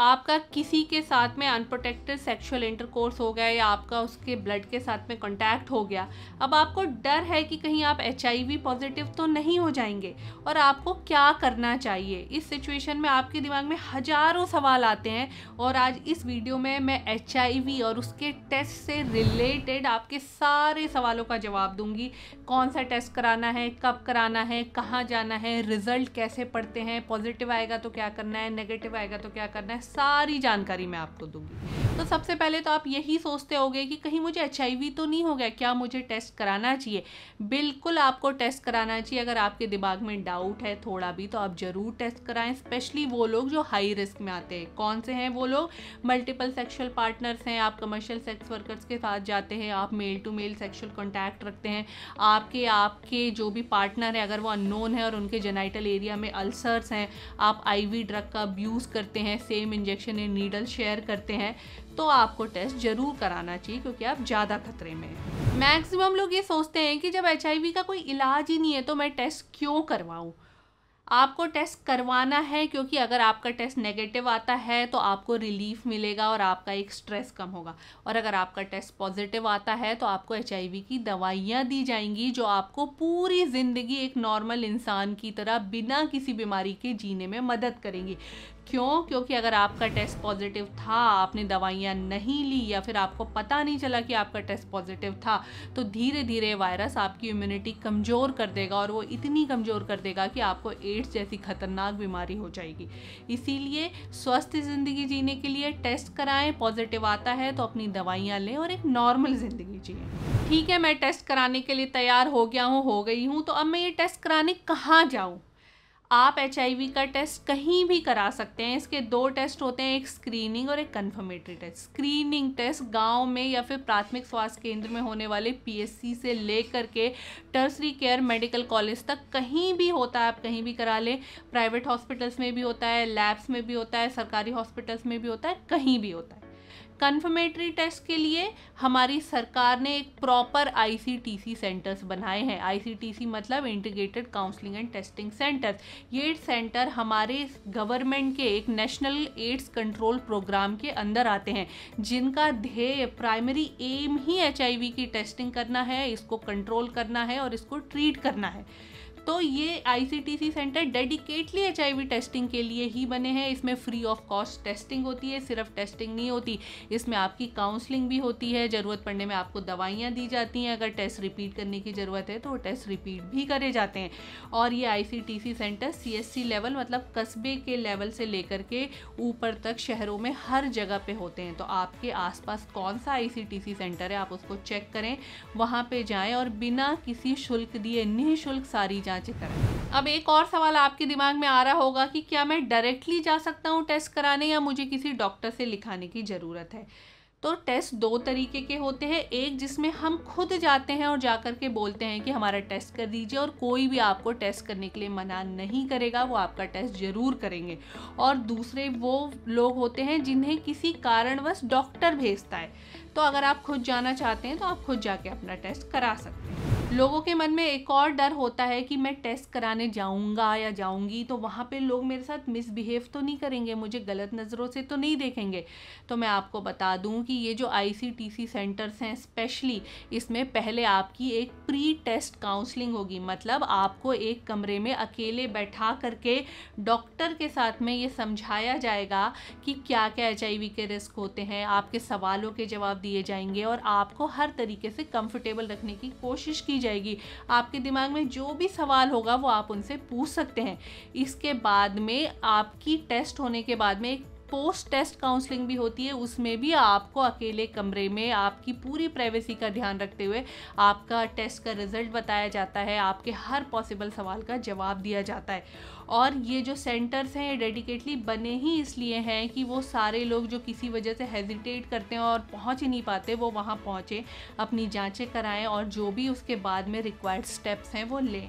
आपका किसी के साथ में अनप्रोटेक्टेड सेक्सुअल इंटरकोर्स हो गया या आपका उसके ब्लड के साथ में कॉन्टैक्ट हो गया अब आपको डर है कि कहीं आप एच पॉजिटिव तो नहीं हो जाएंगे और आपको क्या करना चाहिए इस सिचुएशन में आपके दिमाग में हजारों सवाल आते हैं और आज इस वीडियो में मैं एच और उसके टेस्ट से रिलेटेड आपके सारे सवालों का जवाब दूंगी कौन सा टेस्ट कराना है कब कराना है कहाँ जाना है रिज़ल्ट कैसे पढ़ते हैं पॉजिटिव आएगा तो क्या करना है नेगेटिव आएगा तो क्या करना है सारी जानकारी मैं आपको दूंगी तो सबसे पहले तो आप यही सोचते होगे कि कहीं मुझे एच तो नहीं हो गया क्या मुझे टेस्ट कराना चाहिए बिल्कुल आपको टेस्ट कराना चाहिए अगर आपके दिमाग में डाउट है थोड़ा भी तो आप ज़रूर टेस्ट कराएं स्पेशली वो लोग जो हाई रिस्क में आते हैं कौन से हैं वो लोग मल्टीपल सेक्शुअल पार्टनर्स हैं आप कमर्शियल सेक्स वर्कर्स के साथ जाते हैं आप male to male sexual contact रखते हैं आपके आपके जो भी पार्टनर है अगर वो अननोन है और उनके जेनाइटल एरिया में अल्सर्स हैं आप आई ड्रग का अब्यूज़ करते हैं सेम इंजेक्शन या नीडल शेयर करते हैं तो आपको टेस्ट ज़रूर कराना चाहिए क्योंकि आप ज़्यादा खतरे में मैक्सिमम लोग ये सोचते हैं कि जब एच का कोई इलाज ही नहीं है तो मैं टेस्ट क्यों करवाऊँ आपको टेस्ट करवाना है क्योंकि अगर आपका टेस्ट नेगेटिव आता है तो आपको रिलीफ मिलेगा और आपका एक स्ट्रेस कम होगा और अगर आपका टेस्ट पॉजिटिव आता है तो आपको एच की दवाइयाँ दी जाएंगी जो आपको पूरी ज़िंदगी एक नॉर्मल इंसान की तरह बिना किसी बीमारी के जीने में मदद करेंगी क्यों क्योंकि अगर आपका टेस्ट पॉजिटिव था आपने दवाइयाँ नहीं ली या फिर आपको पता नहीं चला कि आपका टेस्ट पॉजिटिव था तो धीरे धीरे वायरस आपकी इम्यूनिटी कमज़ोर कर देगा और वो इतनी कमज़ोर कर देगा कि आपको एड्स जैसी खतरनाक बीमारी हो जाएगी इसीलिए स्वस्थ ज़िंदगी जीने के लिए टेस्ट कराएं पॉजिटिव आता है तो अपनी दवाइयाँ लें और एक नॉर्मल ज़िंदगी जिए ठीक है मैं टेस्ट कराने के लिए तैयार हो गया हूँ हो गई हूँ तो अब मैं ये टेस्ट कराने कहाँ जाऊँ आप एच का टेस्ट कहीं भी करा सकते हैं इसके दो टेस्ट होते हैं एक स्क्रीनिंग और एक कन्फर्मेटरी टेस्ट स्क्रीनिंग टेस्ट गांव में या फिर प्राथमिक स्वास्थ्य केंद्र में होने वाले पीएससी से लेकर के टर्सरी केयर मेडिकल कॉलेज तक कहीं भी होता है आप कहीं भी करा लें प्राइवेट हॉस्पिटल्स में भी होता है लैब्स में भी होता है सरकारी हॉस्पिटल्स में भी होता है कहीं भी होता है कन्फर्मेटरी टेस्ट के लिए हमारी सरकार ने एक प्रॉपर आईसीटीसी सेंटर्स बनाए हैं आईसीटीसी मतलब integrated counselling and testing centres ये सेंटर हमारे गवर्नमेंट के एक नेशनल एड्स कंट्रोल प्रोग्राम के अंदर आते हैं जिनका ध्येय प्राइमरी एम ही एच की टेस्टिंग करना है इसको कंट्रोल करना है और इसको ट्रीट करना है तो ये I centre dedicatedly H testing के लिए ही बने हैं इसमें फ्री ऑफ कॉस्ट टेस्टिंग होती है सिर्फ टेस्टिंग नहीं होती इसमें आपकी काउंसलिंग भी होती है ज़रूरत पड़ने में आपको दवाइयाँ दी जाती हैं अगर टेस्ट रिपीट करने की ज़रूरत है तो टेस्ट रिपीट भी करे जाते हैं और ये आई सेंटर सी लेवल मतलब कस्बे के लेवल से लेकर के ऊपर तक शहरों में हर जगह पर होते हैं तो आपके आसपास कौन सा आई सेंटर है आप उसको चेक करें वहाँ पर जाएँ और बिना किसी शुल्क दिए निःशुल्क सारी जाँच की करें अब एक और सवाल आपके दिमाग में आ रहा होगा कि क्या मैं डायरेक्टली जा सकता हूँ टेस्ट कराने या मुझे किसी डॉक्टर से लिखाने की ज़रूरत है तो टेस्ट दो तरीके के होते हैं एक जिसमें हम खुद जाते हैं और जाकर के बोलते हैं कि हमारा टेस्ट कर दीजिए और कोई भी आपको टेस्ट करने के लिए मना नहीं करेगा वो आपका टेस्ट ज़रूर करेंगे और दूसरे वो लोग होते हैं जिन्हें किसी कारणवश डॉक्टर भेजता है तो अगर आप खुद जाना चाहते हैं तो आप खुद जाके अपना टेस्ट करा सकते हैं लोगों के मन में एक और डर होता है कि मैं टेस्ट कराने जाऊंगा या जाऊंगी तो वहाँ पे लोग मेरे साथ मिसबिहेव तो नहीं करेंगे मुझे गलत नज़रों से तो नहीं देखेंगे तो मैं आपको बता दूं कि ये जो आईसीटीसी सेंटर्स हैं स्पेशली इसमें पहले आपकी एक प्री टेस्ट काउंसलिंग होगी मतलब आपको एक कमरे में अकेले बैठा करके डॉक्टर के साथ में ये समझाया जाएगा कि क्या क्या एच के रिस्क होते हैं आपके सवालों के जवाब दिए जाएंगे और आपको हर तरीके से कंफर्टेबल रखने की कोशिश की की जाएगी आपके दिमाग में जो भी सवाल होगा वो आप उनसे पूछ सकते हैं इसके बाद में आपकी टेस्ट होने के बाद में एक पोस्ट टेस्ट काउंसलिंग भी होती है उसमें भी आपको अकेले कमरे में आपकी पूरी प्राइवेसी का ध्यान रखते हुए आपका टेस्ट का रिजल्ट बताया जाता है आपके हर पॉसिबल सवाल का जवाब दिया जाता है और ये जो सेंटर्स हैं ये डेडिकेटली बने ही इसलिए हैं कि वो सारे लोग जो किसी वजह से हेजिटेट करते हैं और पहुंच ही नहीं पाते वो वहाँ पहुँचें अपनी जाँचें कराएँ और जो भी उसके बाद में रिक्वायर्ड स्टेप्स हैं वो लें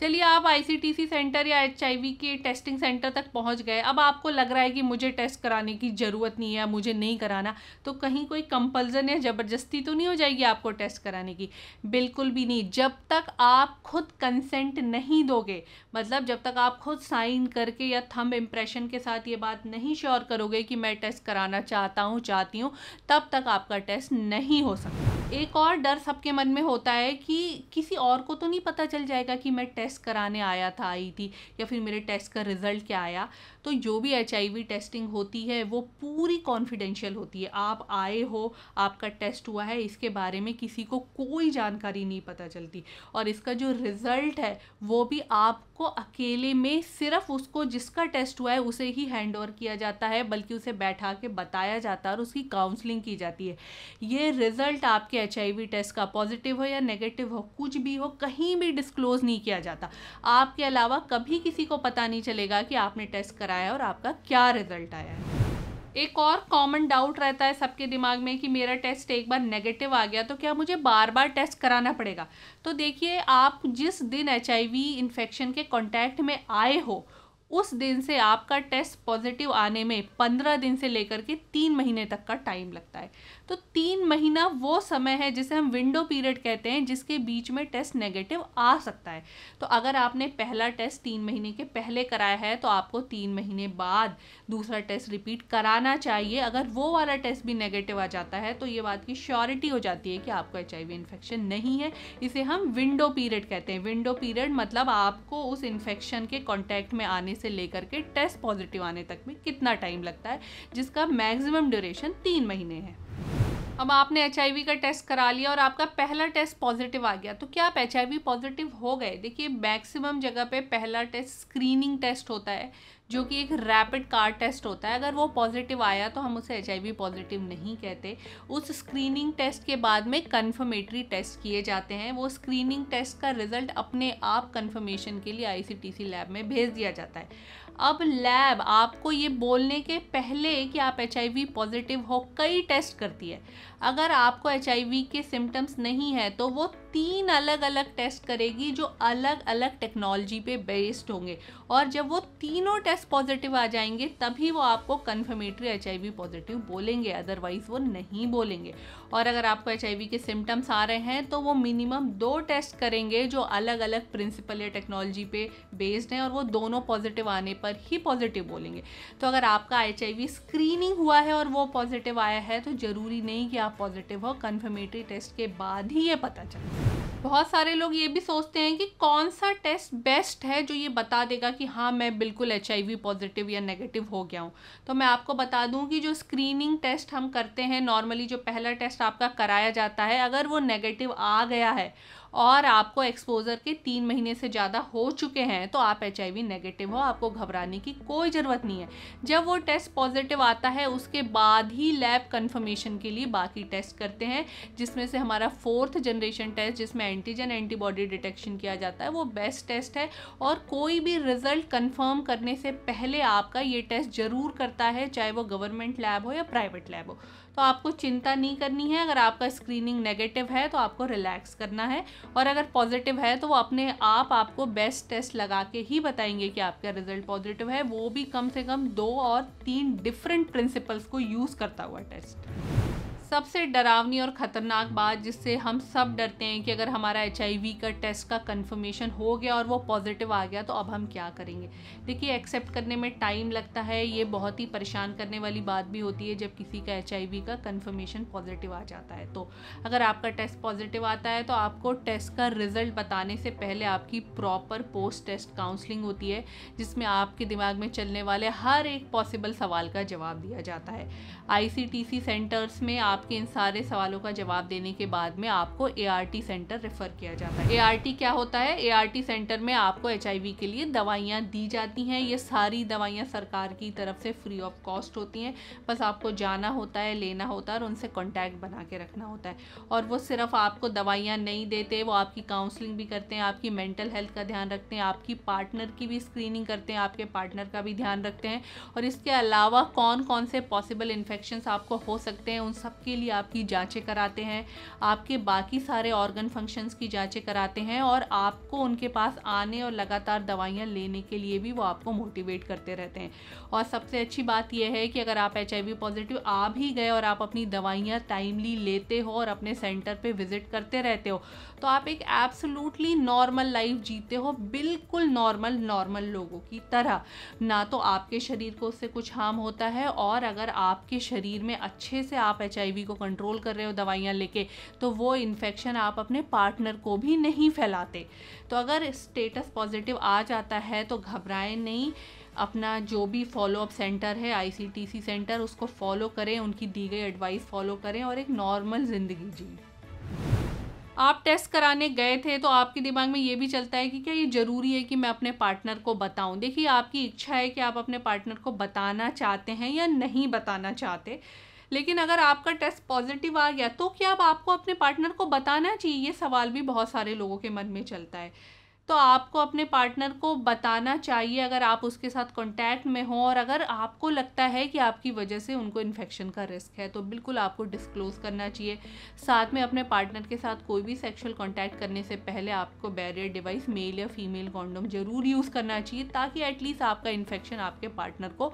चलिए आप आईसीटीसी सेंटर या एचआईवी के टेस्टिंग सेंटर तक पहुंच गए अब आपको लग रहा है कि मुझे टेस्ट कराने की ज़रूरत नहीं है मुझे नहीं कराना तो कहीं कोई कंपल्सन या ज़बरदस्ती तो नहीं हो जाएगी आपको टेस्ट कराने की बिल्कुल भी नहीं जब तक आप खुद कंसेंट नहीं दोगे मतलब जब तक आप खुद साइन करके या थंब इम्प्रेशन के साथ ये बात नहीं श्योर करोगे कि मैं टेस्ट कराना चाहता हूँ चाहती हूँ तब तक आपका टेस्ट नहीं हो सकता एक और डर सबके मन में होता है कि किसी और को तो नहीं पता चल जाएगा कि मैं टेस्ट टेस्ट कराने आया था आई थी या फिर मेरे टेस्ट का रिज़ल्ट क्या आया तो जो भी एच टेस्टिंग होती है वो पूरी कॉन्फिडेंशियल होती है आप आए हो आपका टेस्ट हुआ है इसके बारे में किसी को कोई जानकारी नहीं पता चलती और इसका जो रिज़ल्ट है वो भी आपको अकेले में सिर्फ उसको जिसका टेस्ट हुआ है उसे ही हैंड ओवर किया जाता है बल्कि उसे बैठा के बताया जाता है और उसकी काउंसलिंग की जाती है ये रिज़ल्ट आपके एच टेस्ट का पॉजिटिव हो या नेगेटिव हो कुछ भी हो कहीं भी डिस्क्लोज़ नहीं किया जाता आपके अलावा कभी किसी को पता नहीं चलेगा कि आपने टेस्ट कराया आया है और आपका क्या रिजल्ट आया है एक और कॉमन डाउट रहता है सबके दिमाग में कि मेरा टेस्ट एक बार नेगेटिव आ गया तो क्या मुझे बार बार टेस्ट कराना पड़ेगा तो देखिए आप जिस दिन एच आई इन्फेक्शन के कॉन्टैक्ट में आए हो उस दिन से आपका टेस्ट पॉजिटिव आने में पंद्रह दिन से लेकर के तीन महीने तक का टाइम लगता है तो तीन महीना वो समय है जिसे हम विंडो पीरियड कहते हैं जिसके बीच में टेस्ट नेगेटिव आ सकता है तो अगर आपने पहला टेस्ट तीन महीने के पहले कराया है तो आपको तीन महीने बाद दूसरा टेस्ट रिपीट कराना चाहिए अगर वो वाला टेस्ट भी नेगेटिव आ जाता है तो ये बात की श्योरिटी हो जाती है कि आपको एच इन्फेक्शन नहीं है इसे हम विंडो पीरियड कहते हैं विंडो पीरियड मतलब आपको उस इन्फेक्शन के कॉन्टैक्ट में आने से लेकर के टेस्ट पॉजिटिव आने तक में कितना टाइम लगता है जिसका मैक्सिमम ड्यूरेशन तीन महीने है अब आपने एच का टेस्ट करा लिया और आपका पहला टेस्ट पॉजिटिव आ गया तो क्या आप एच पॉजिटिव हो गए देखिए मैक्सिमम जगह पे पहला टेस्ट स्क्रीनिंग टेस्ट होता है जो कि एक रैपिड कार टेस्ट होता है अगर वो पॉजिटिव आया तो हम उसे एच पॉजिटिव नहीं कहते उस स्क्रीनिंग टेस्ट के बाद में कन्फर्मेटरी टेस्ट किए जाते हैं वो स्क्रीनिंग टेस्ट का रिजल्ट अपने आप कन्फर्मेशन के लिए आई लैब में भेज दिया जाता है अब लैब आपको ये बोलने के पहले कि आप एच पॉजिटिव हो कई टेस्ट करती है अगर आपको एच के सिम्टम्स नहीं है तो वो तीन अलग अलग टेस्ट करेगी जो अलग अलग टेक्नोलॉजी पे बेस्ड होंगे और जब वो तीनों टेस्ट पॉजिटिव आ जाएंगे तभी वो आपको कन्फर्मेटरी एच पॉजिटिव बोलेंगे अदरवाइज़ वो नहीं बोलेंगे और अगर आपको एच के सिम्टम्स आ रहे हैं तो वो मिनिमम दो टेस्ट करेंगे जो अलग अलग प्रिंसिपल या टेक्नोलॉजी पे बेस्ड हैं और वो दोनों पॉजिटिव आने पर ही पॉजिटिव बोलेंगे तो अगर आपका एच स्क्रीनिंग हुआ है और वो पॉजिटिव आया है तो ज़रूरी नहीं कि आप आप पॉजिटिव हो कन्फर्मेटरी टेस्ट के बाद ही ये पता चलता बहुत सारे लोग ये भी सोचते हैं कि कौन सा टेस्ट बेस्ट है जो ये बता देगा कि हाँ मैं बिल्कुल एच पॉजिटिव या नेगेटिव हो गया हूँ तो मैं आपको बता दूँ कि जो स्क्रीनिंग टेस्ट हम करते हैं नॉर्मली जो पहला टेस्ट आपका कराया जाता है अगर वो नेगेटिव आ गया है और आपको एक्सपोजर के तीन महीने से ज़्यादा हो चुके हैं तो आप एच नेगेटिव हो आपको घबराने की कोई ज़रूरत नहीं है जब वो टेस्ट पॉजिटिव आता है उसके बाद ही लैब कन्फर्मेशन के लिए बाकी टेस्ट करते हैं जिसमें से हमारा फोर्थ जनरेशन टेस्ट जिसमें एंटीजन एंटीबॉडी डिटेक्शन किया जाता है वो बेस्ट टेस्ट है और कोई भी रिजल्ट कन्फर्म करने से पहले आपका ये टेस्ट ज़रूर करता है चाहे वो गवर्नमेंट लैब हो या प्राइवेट लैब हो तो आपको चिंता नहीं करनी है अगर आपका स्क्रीनिंग नेगेटिव है तो आपको रिलैक्स करना है और अगर पॉजिटिव है तो वो अपने आप आपको बेस्ट टेस्ट लगा के ही बताएंगे कि आपका रिजल्ट पॉजिटिव है वो भी कम से कम दो और तीन डिफरेंट प्रिंसिपल्स को यूज़ करता हुआ टेस्ट सबसे डरावनी और ख़तरनाक बात जिससे हम सब डरते हैं कि अगर हमारा एच का टेस्ट का कंफर्मेशन हो गया और वो पॉजिटिव आ गया तो अब हम क्या करेंगे देखिए एक्सेप्ट करने में टाइम लगता है ये बहुत ही परेशान करने वाली बात भी होती है जब किसी का एच का कंफर्मेशन पॉजिटिव आ जाता है तो अगर आपका टेस्ट पॉजिटिव आता है तो आपको टेस्ट का रिजल्ट बताने से पहले आपकी प्रॉपर पोस्ट टेस्ट काउंसलिंग होती है जिसमें आपके दिमाग में चलने वाले हर एक पॉसिबल सवाल का जवाब दिया जाता है आई सेंटर्स में आप आपके इन सारे सवालों का जवाब देने के बाद में आपको ए सेंटर रेफ़र किया जाता है ए क्या होता है ए सेंटर में आपको एच के लिए दवाइयाँ दी जाती हैं ये सारी दवाइयाँ सरकार की तरफ से फ्री ऑफ कॉस्ट होती हैं बस आपको जाना होता है लेना होता है और उनसे कॉन्टैक्ट बना के रखना होता है और वो सिर्फ आपको दवाइयाँ नहीं देते वो आपकी काउंसलिंग भी करते हैं आपकी मेंटल हेल्थ का ध्यान रखते हैं आपकी पार्टनर की भी स्क्रीनिंग करते हैं आपके पार्टनर का भी ध्यान रखते हैं और इसके अलावा कौन कौन से पॉसिबल इन्फेक्शन आपको हो सकते हैं उन सब उसके लिए आपकी जांचें कराते हैं आपके बाकी सारे ऑर्गन फंक्शंस की जांचें कराते हैं और आपको उनके पास आने और लगातार दवाइयाँ लेने के लिए भी वो आपको मोटिवेट करते रहते हैं और सबसे अच्छी बात यह है कि अगर आप एच पॉजिटिव आ भी गए और आप अपनी दवाइयाँ टाइमली लेते हो और अपने सेंटर पर विजिट करते रहते हो तो आप एक एब्सोलूटली नॉर्मल लाइफ जीते हो बिल्कुल नॉर्मल नॉर्मल लोगों की तरह ना तो आपके शरीर को उससे कुछ हार्म होता है और अगर आपके शरीर में अच्छे से आप एच बेबी को कंट्रोल कर रहे हो दवाइयाँ लेके तो वो इन्फेक्शन आप अपने पार्टनर को भी नहीं फैलाते तो अगर स्टेटस पॉजिटिव आ जाता है तो घबराएं नहीं अपना जो भी फॉलोअप सेंटर है आईसीटीसी सेंटर उसको फॉलो करें उनकी दी गई एडवाइस फॉलो करें और एक नॉर्मल ज़िंदगी जी आप टेस्ट कराने गए थे तो आपके दिमाग में ये भी चलता है कि क्या ये ज़रूरी है कि मैं अपने पार्टनर को बताऊं देखिए आपकी इच्छा है कि आप अपने पार्टनर को बताना चाहते हैं या नहीं बताना चाहते लेकिन अगर आपका टेस्ट पॉजिटिव आ गया तो क्या आपको अपने पार्टनर को बताना चाहिए ये सवाल भी बहुत सारे लोगों के मन में चलता है तो आपको अपने पार्टनर को बताना चाहिए अगर आप उसके साथ कांटेक्ट में हो और अगर आपको लगता है कि आपकी वजह से उनको इन्फेक्शन का रिस्क है तो बिल्कुल आपको डिस्क्लोज़ करना चाहिए साथ में अपने पार्टनर के साथ कोई भी सेक्सुअल कांटेक्ट करने से पहले आपको बैरियर डिवाइस मेल या फीमेल कॉन्डोम ज़रूर यूज़ करना चाहिए ताकि एटलीस्ट आपका इन्फेक्शन आपके पार्टनर को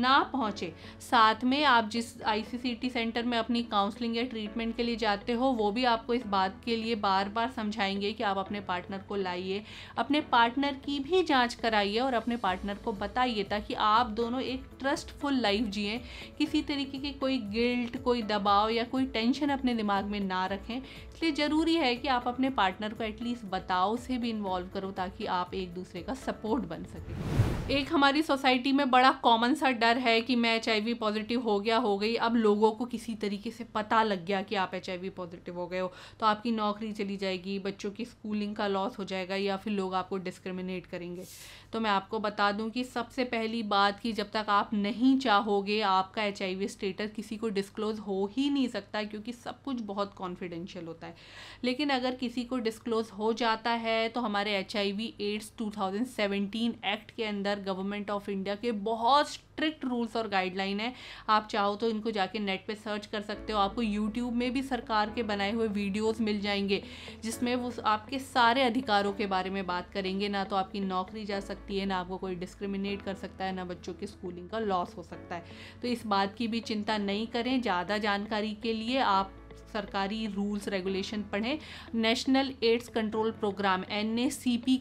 ना पहुँचे साथ में आप जिस आईसीसीटी सेंटर में अपनी काउंसलिंग या ट्रीटमेंट के लिए जाते हो वो भी आपको इस बात के लिए बार बार समझाएंगे कि आप अपने पार्टनर को लाइए अपने पार्टनर की भी जांच कराइए और अपने पार्टनर को बताइए ताकि आप दोनों एक ट्रस्टफुल लाइफ जिए किसी तरीके की कोई गिल्ट कोई दबाव या कोई टेंशन अपने दिमाग में ना रखें इसलिए ज़रूरी है कि आप अपने पार्टनर को एटलीस्ट बताओ से भी इन्वॉल्व करो ताकि आप एक दूसरे का सपोर्ट बन सके एक हमारी सोसाइटी में बड़ा कॉमन सा डर है कि मैं एच पॉजिटिव हो गया हो गई अब लोगों को किसी तरीके से पता लग गया कि आप एच पॉजिटिव हो गए हो तो आपकी नौकरी चली जाएगी बच्चों की स्कूलिंग का लॉस हो जाएगा या फिर लोग आपको डिस्क्रिमिनेट करेंगे तो मैं आपको बता दूं कि सबसे पहली बात कि जब तक आप नहीं चाहोगे आपका एच स्टेटस किसी को डिस्क्लोज हो ही नहीं सकता क्योंकि सब कुछ बहुत कॉन्फिडेंशियल होता है है लेकिन अगर किसी को डिस्क्लोज हो जाता है तो हमारे H I V AIDS two thousand seventeen act के अंदर गवर्नमेंट ऑफ इंडिया के बहुत स्ट्रिक्ट रूल्स और गाइडलाइन है आप चाहो तो इनको जाके नेट पे सर्च कर सकते हो आपको यूट्यूब में भी सरकार के बनाए हुए वीडियोस मिल जाएंगे जिसमें वो आपके सारे अधिकारों के बारे में बात करेंगे ना तो आपकी नौकरी जा सकती है ना आपको कोई डिस्क्रिमिनेट कर सकता है ना बच्चों की स्कूलिंग का लॉस हो सकता है तो इस बात की भी चिंता नहीं करें ज़्यादा जानकारी के लिए आप सरकारी रूल्स रेगुलेशन पढ़ें national AIDS control programme N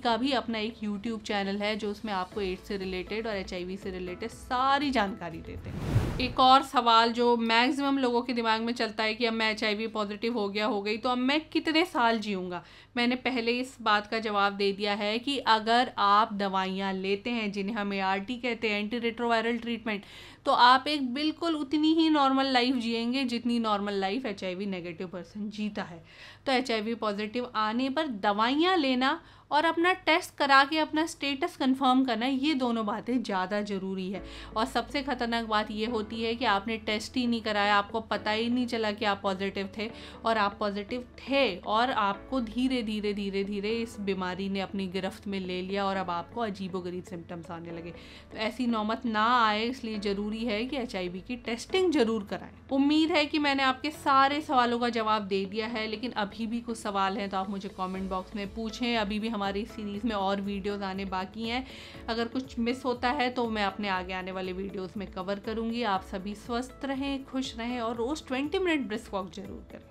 का भी अपना एक यूट्यूब चैनल है जो उसमें आपको एड्स से रिलेटेड और एच से रिलेटेड सारी जानकारी देते हैं एक और सवाल जो मैक्सिमम लोगों के दिमाग में चलता है कि अब मैं एच पॉजिटिव हो गया हो गई तो अब मैं कितने साल जीऊँगा मैंने पहले इस बात का जवाब दे दिया है कि अगर आप दवाइयाँ लेते हैं जिन्हें हम ए कहते हैं एंटी रेट्रोवायरल ट्रीटमेंट तो आप एक बिल्कुल उतनी ही नॉर्मल लाइफ जिएंगे जितनी normal life H I negative person जीता है तो एच पॉजिटिव आने पर दवाइयाँ लेना और अपना टेस्ट करा के अपना स्टेटस कंफर्म करना ये दोनों बातें ज़्यादा ज़रूरी है और सबसे ख़तरनाक बात ये होती है कि आपने टेस्ट ही नहीं कराया आपको पता ही नहीं चला कि आप पॉजिटिव थे और आप पॉजिटिव थे और आपको धीरे धीरे धीरे धीरे इस बीमारी ने अपनी गिरफ्त में ले लिया और अब आपको गरीब सिम्टम्स आने लगे तो ऐसी नौमत ना आए इसलिए ज़रूरी है कि एच की टेस्टिंग ज़रूर कराएं उम्मीद है कि मैंने आपके सारे सवालों का जवाब दे दिया है लेकिन अभी भी कुछ सवाल हैं तो आप मुझे कॉमेंट बॉक्स में पूछें अभी भी हम हमारी सीरीज़ में और वीडियोज़ आने बाकी हैं अगर कुछ मिस होता है तो मैं अपने आगे आने वाले वीडियोज़ में कवर करूँगी आप सभी स्वस्थ रहें खुश रहें और रोज़ ट्वेंटी मिनट ब्रिस्क वॉक ज़रूर करें